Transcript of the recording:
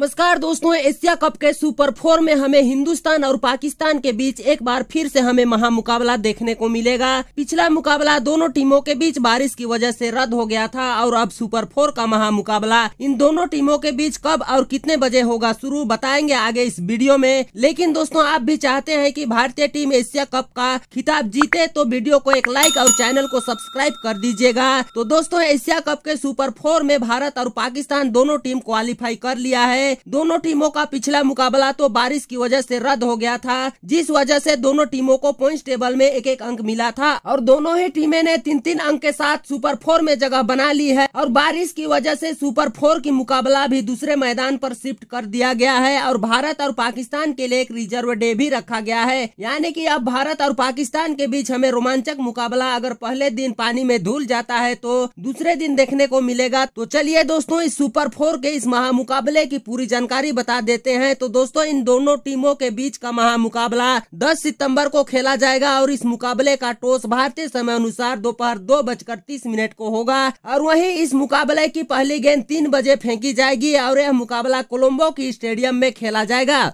नमस्कार दोस्तों Asia Cup के सुपर फोर में हमें हिंदुस्तान और पाकिस्तान के बीच एक बार फिर से हमें महा मुकाबला देखने को मिलेगा पिछला मुकाबला दोनों टीमों के बीच बारिश की वजह से रद्द हो गया था और अब सुपर फोर का महा मुकाबला इन दोनों टीमों के बीच कब और कितने बजे होगा शुरू बताएंगे आगे इस वीडियो में लेकिन दोस्तों आप भी चाहते हैं की भारतीय टीम एशिया कप का खिताब जीते तो वीडियो को एक लाइक और चैनल को सब्सक्राइब कर दीजिएगा तो दोस्तों एशिया कप के सुपर फोर में भारत और पाकिस्तान दोनों टीम क्वालिफाई कर लिया है दोनों टीमों का पिछला मुकाबला तो बारिश की वजह से रद्द हो गया था जिस वजह से दोनों टीमों को पॉइंट टेबल में एक एक अंक मिला था और दोनों ही टीमें ने तीन तीन अंक के साथ सुपर फोर में जगह बना ली है और बारिश की वजह से सुपर फोर की मुकाबला भी दूसरे मैदान पर शिफ्ट कर दिया गया है और भारत और पाकिस्तान के लिए एक रिजर्व डे भी रखा गया है यानी कि अब भारत और पाकिस्तान के बीच हमें रोमांचक मुकाबला अगर पहले दिन पानी में धूल जाता है तो दूसरे दिन देखने को मिलेगा तो चलिए दोस्तों इस सुपर फोर के इस महा मुकाबले की पूरी पूरी जानकारी बता देते हैं तो दोस्तों इन दोनों टीमों के बीच का महा मुकाबला 10 सितंबर को खेला जाएगा और इस मुकाबले का टॉस भारतीय समय अनुसार दोपहर दो, बजकर तीस मिनट को होगा और वही इस मुकाबले की पहली गेंद तीन बजे फेंकी जाएगी और यह मुकाबला कोलम्बो की स्टेडियम में खेला जाएगा